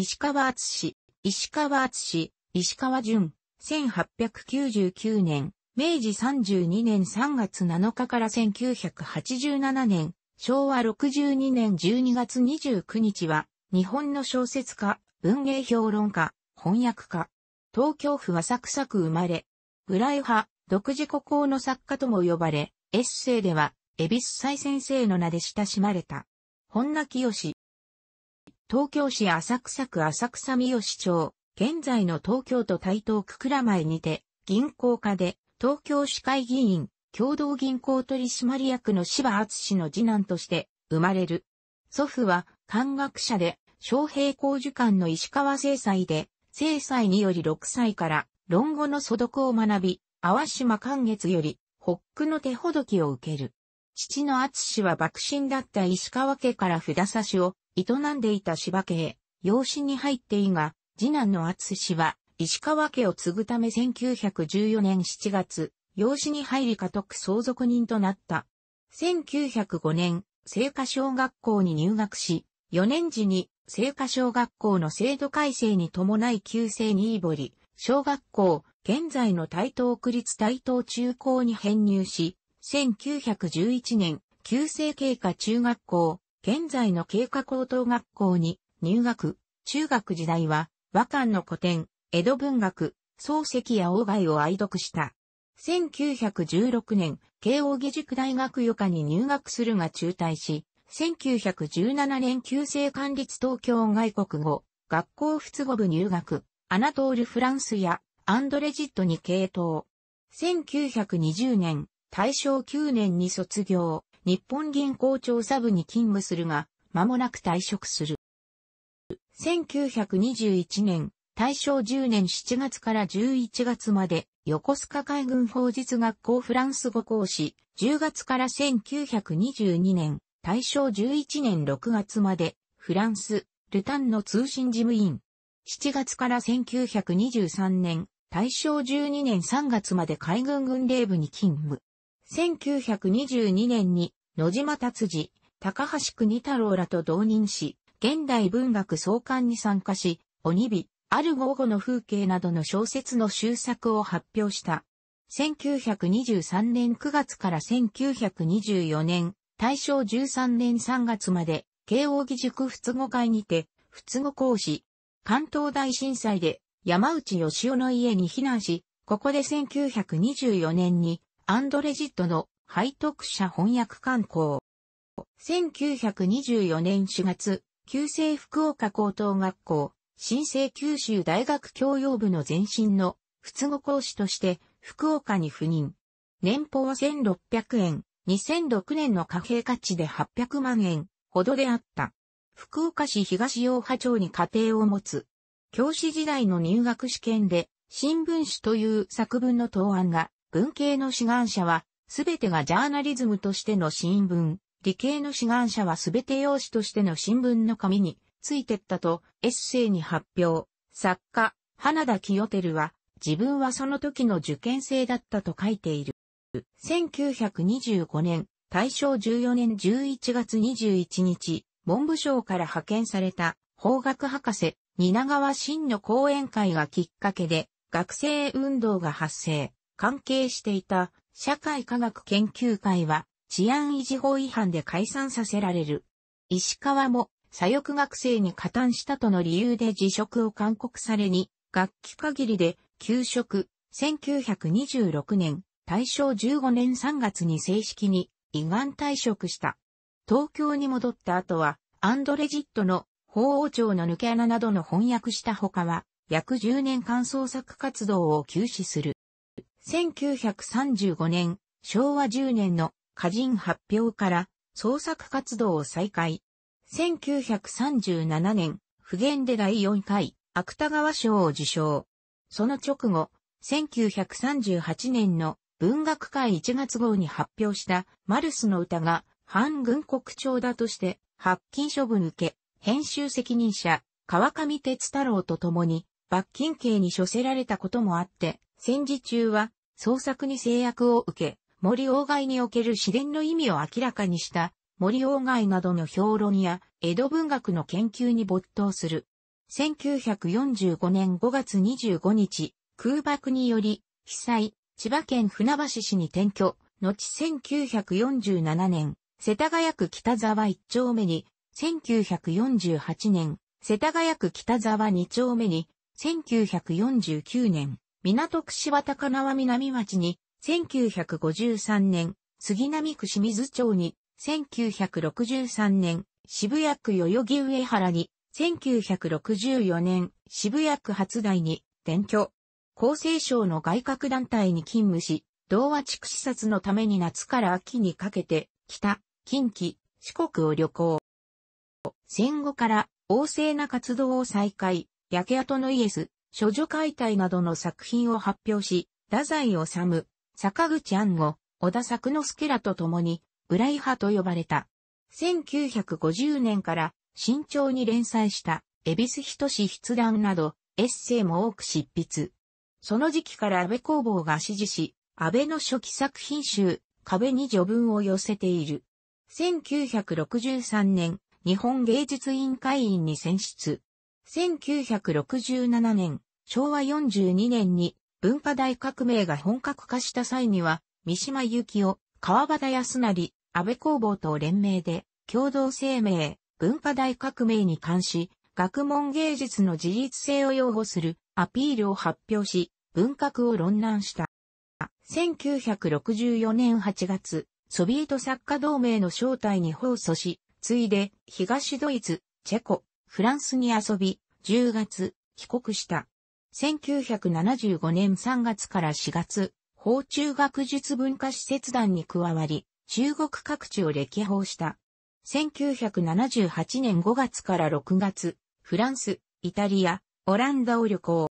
石川厚氏、石川厚氏、石川淳、1899年、明治32年3月7日から1987年、昭和62年12月29日は、日本の小説家、文芸評論家、翻訳家。東京府浅草区生まれ。浦井派、独自孤高の作家とも呼ばれ、エッセイでは、恵比寿斎先生の名で親しまれた。本名清、東京市浅草区浅草三好町、現在の東京都台東区倉前にて、銀行家で、東京市会議員、共同銀行取締役の柴厚氏の次男として生まれる。祖父は、漢学者で、昌平公主館の石川正裁で、正裁により6歳から論語の素読を学び、淡島寛月より北区の手ほどきを受ける。父の厚氏は幕臣だった石川家から札差しを営んでいた柴家へ、養子に入っていが、次男の厚氏は、石川家を継ぐため1914年7月、養子に入り家督相続人となった。1905年、聖火小学校に入学し、4年時に聖火小学校の制度改正に伴い旧制に堀、小学校、現在の台東区立台東中高に編入し、1911年、旧制経過中学校、現在の経過高等学校に入学、中学時代は和漢の古典、江戸文学、漱石や鴎外を愛読した。1916年、慶応義塾大学予科に入学するが中退し、1917年旧制管立東京外国語、学校仏語部入学、アナトール・フランスやアンドレジットに系統。1920年、大正9年に卒業。日本銀行調査部に勤務するが、間もなく退職する。1921年、大正10年7月から11月まで、横須賀海軍法術学校フランス語講師、10月から1922年、大正11年6月まで、フランス、ルタンの通信事務員。7月から1923年、大正12年3月まで海軍軍令部に勤務。1922年に野島達治、高橋国太郎らと同任し、現代文学創刊に参加し、鬼火、ある午後の風景などの小説の終作を発表した。1923年9月から1924年、大正13年3月まで、慶応義塾仏語会にて、仏語講師、関東大震災で山内義雄の家に避難し、ここで1924年にアンドレジットの背徳者翻訳刊行。1924年4月、旧制福岡高等学校、新生九州大学教養部の前身の仏語講師として福岡に赴任。年俸は1600円、2006年の貨幣価値で800万円ほどであった。福岡市東洋波町に家庭を持つ。教師時代の入学試験で新聞紙という作文の答案が文系の志願者はすべてがジャーナリズムとしての新聞、理系の志願者はすべて用紙としての新聞の紙についてったとエッセイに発表。作家、花田清照は自分はその時の受験生だったと書いている。1925年、大正14年11月21日、文部省から派遣された法学博士、蜷川真の講演会がきっかけで学生運動が発生、関係していた社会科学研究会は治安維持法違反で解散させられる。石川も左翼学生に加担したとの理由で辞職を勧告されに、学期限りで休職、1926年、大正15年3月に正式に胃がん退職した。東京に戻った後は、アンドレジットの法王朝の抜け穴などの翻訳した他は、約10年間創作活動を休止する。1935年、昭和10年の歌人発表から創作活動を再開。1937年、普賢で第4回、芥川賞を受賞。その直後、1938年の文学界1月号に発表したマルスの歌が反軍国調だとして発禁処分受け、編集責任者、川上哲太郎と共に罰金刑に処せられたこともあって、戦時中は創作に制約を受け、森鴎外における自伝の意味を明らかにした森鴎外などの評論や江戸文学の研究に没頭する。1945年5月25日、空爆により、被災、千葉県船橋市に転居、後1947年、世田谷区北沢1丁目に、1948年、世田谷区北沢2丁目に、1949年、港区柴田金輪南町に、1953年、杉並区清水町に、1963年、渋谷区代々木上原に、1964年、渋谷区初代に、転居。厚生省の外郭団体に勤務し、同和地区視察のために夏から秋にかけて、北、近畿、四国を旅行。戦後から旺盛な活動を再開、焼け跡のイエス、処女解体などの作品を発表し、太宰治、坂口安吾、小田作之助らと共に、浦井派と呼ばれた。1950年から慎重に連載した、恵比寿人志筆談など、エッセイも多く執筆。その時期から安倍工房が支持し、安倍の初期作品集、壁に序文を寄せている。1963年、日本芸術委員会員に選出。1967年、昭和42年に文化大革命が本格化した際には、三島由紀夫、川端康成、安倍工房と連名で、共同声明、文化大革命に関し、学問芸術の自立性を擁護するアピールを発表し、文革を論難した。1964年8月、ソビエト作家同盟の招待に放送し、ついで、東ドイツ、チェコ、フランスに遊び、10月、帰国した。1975年3月から4月、法中学術文化施設団に加わり、中国各地を歴訪した。1978年5月から6月、フランス、イタリア、オランダを旅行。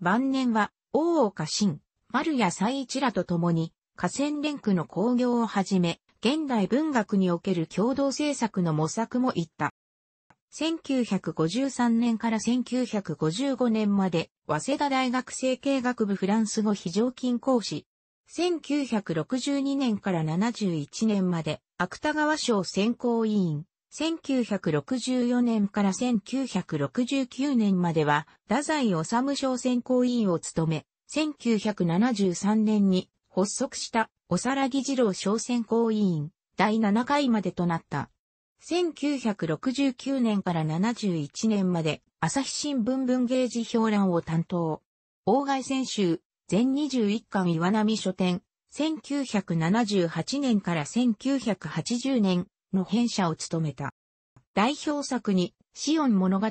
晩年は、大岡新、丸谷西一らと共に、河川連区の工業をはじめ、現代文学における共同政策の模索も行った。1953年から1955年まで、早稲田大学政経学部フランス語非常勤講師。1962年から71年まで、芥川賞選考委員。1964年から1969年までは、太宰治賞選考委員を務め、1973年に発足した、おさらぎ次郎賞選考委員、第7回までとなった。1969年から71年まで、朝日新聞文芸辞評欄を担当。大外選手、全21巻岩波書店、1978年から1980年の編者を務めた。代表作に、シオン物語、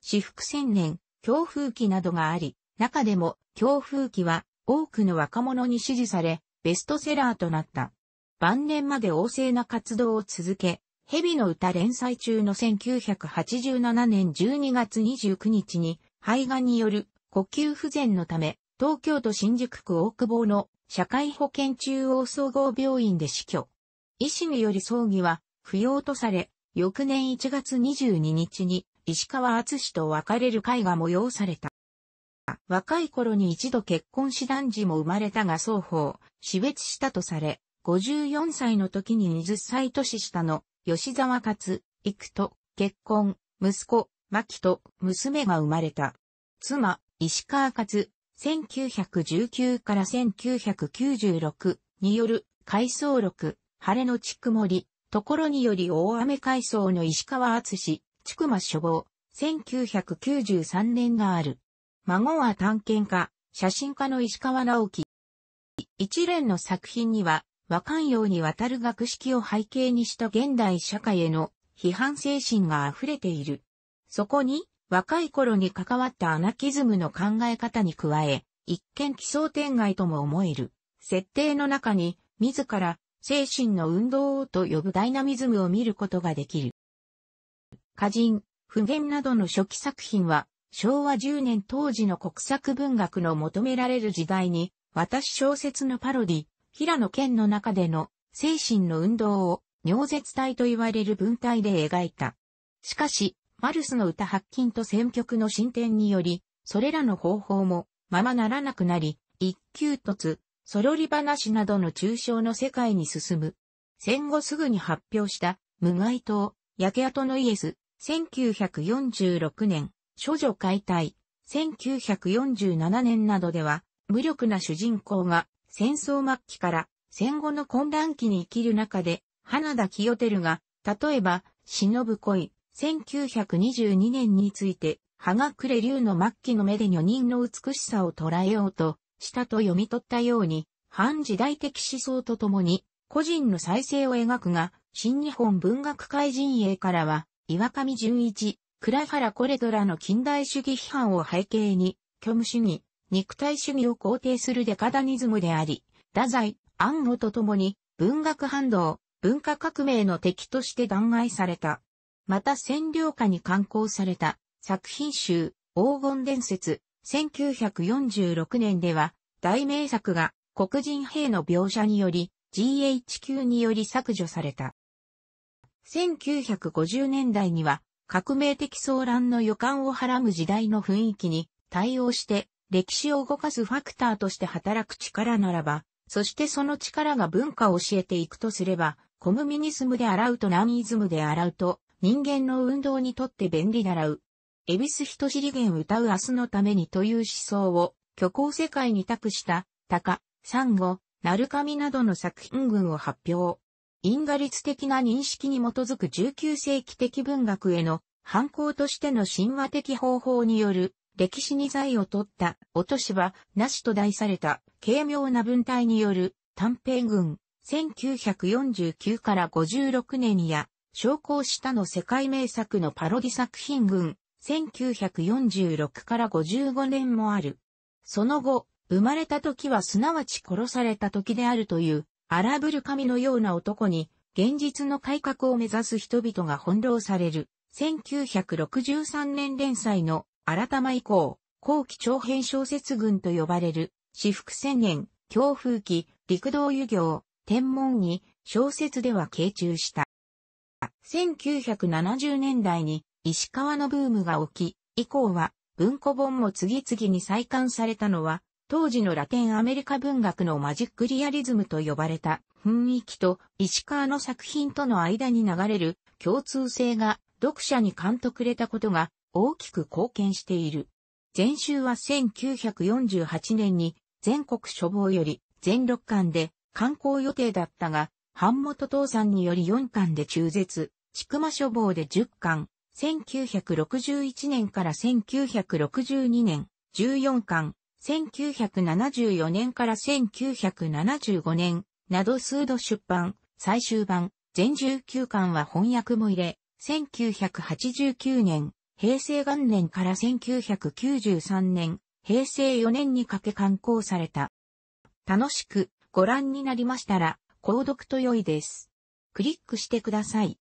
私服千年、強風記などがあり、中でも、強風記は、多くの若者に支持され、ベストセラーとなった。晩年まで旺盛な活動を続け、蛇の歌連載中の1987年12月29日に、肺がんによる呼吸不全のため、東京都新宿区大久保の社会保険中央総合病院で死去。医師により葬儀は不要とされ、翌年1月22日に石川厚氏と別れる会が催された。若い頃に一度結婚し男児も生まれたが双方、死別したとされ、54歳の時に20歳年下の吉沢勝、幾と、結婚、息子、牧と娘が生まれた。妻、石川勝、1919から1996による回想録、晴れのち曇り、ところにより大雨回想の石川厚氏、筑馬処方、1993年がある。孫は探検家、写真家の石川直樹。一連の作品には、和漢洋にわたる学識を背景にした現代社会への批判精神が溢れている。そこに、若い頃に関わったアナキズムの考え方に加え、一見奇想天外とも思える、設定の中に、自ら、精神の運動をと呼ぶダイナミズムを見ることができる。歌人、普遍などの初期作品は、昭和10年当時の国策文学の求められる時代に、私小説のパロディ、平野県の中での精神の運動を尿絶体と言われる文体で描いた。しかし、マルスの歌発禁と選曲の進展により、それらの方法もままならなくなり、一級突、そろり話などの抽象の世界に進む。戦後すぐに発表した、無害島、焼け跡のイエス、1946年、処女解体、1947年などでは、無力な主人公が戦争末期から戦後の混乱期に生きる中で、花田清照が、例えば、忍ぶ恋、1922年について、葉が暮れ竜の末期の目で女人の美しさを捉えようと、したと読み取ったように、反時代的思想とともに、個人の再生を描くが、新日本文学界陣営からは、岩上淳一、倉原コレドラの近代主義批判を背景に、虚無主義、肉体主義を肯定するデカダニズムであり、太宰、安吾と共に文学反動、文化革命の敵として弾劾された。また占領下に刊行された作品集、黄金伝説、1946年では、大名作が黒人兵の描写により、GHQ により削除された。1950年代には、革命的騒乱の予感をはらむ時代の雰囲気に対応して、歴史を動かすファクターとして働く力ならば、そしてその力が文化を教えていくとすれば、コムミニズムで洗うとナミズムで洗うと、人間の運動にとって便利ならう。エビス人知理言歌う明日のためにという思想を、虚構世界に託した、タカ、サンゴ、ナルカミなどの作品群を発表。因果律的な認識に基づく19世紀的文学への反抗としての神話的方法による歴史に財を取った、落としは、なしと題された、軽妙な文体による、短編群、1949から56年や、昇降したの世界名作のパロディ作品群、1946から55年もある。その後、生まれた時はすなわち殺された時であるという、荒ぶる神のような男に、現実の改革を目指す人々が翻弄される、1963年連載の改ま以降、後期長編小説群と呼ばれる、私服宣言、強風期、陸道遊行、天文に小説では傾注した。1970年代に石川のブームが起き、以降は文庫本も次々に再刊されたのは、当時のラテンアメリカ文学のマジックリアリズムと呼ばれた雰囲気と石川の作品との間に流れる共通性が読者に監督れたことが大きく貢献している。前週は1948年に全国処方より全6巻で刊行予定だったが、版元倒産により4巻で中絶、ちくま処方で10巻、1961年から1962年、14巻、1974年から1975年、など数度出版、最終版、全19巻は翻訳も入れ、1989年、平成元年から1993年、平成4年にかけ刊行された。楽しくご覧になりましたら、購読と良いです。クリックしてください。